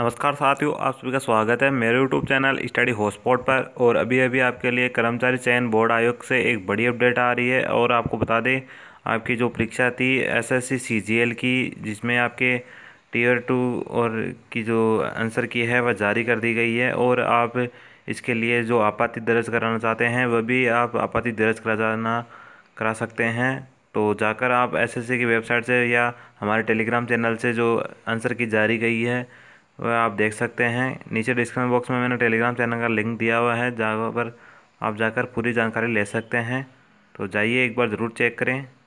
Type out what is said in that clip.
नमस्कार साथियों आप सभी का स्वागत है मेरे यूट्यूब चैनल स्टडी हॉटस्पॉट पर और अभी अभी आपके लिए कर्मचारी चयन बोर्ड आयोग से एक बड़ी अपडेट आ रही है और आपको बता दें आपकी जो परीक्षा थी एसएससी सीजीएल की जिसमें आपके टीयर टू और की जो आंसर की है वह जारी कर दी गई है और आप इसके लिए जो आपत्ति दर्ज कराना चाहते हैं वह भी आप आपत्ति दर्ज करा जाना करा सकते हैं तो जाकर आप एस की वेबसाइट से या हमारे टेलीग्राम चैनल से जो आंसर की जारी गई है वह आप देख सकते हैं नीचे डिस्क्रिप्शन बॉक्स में मैंने टेलीग्राम चैनल का लिंक दिया हुआ है जहाँ पर आप जाकर पूरी जानकारी ले सकते हैं तो जाइए एक बार ज़रूर चेक करें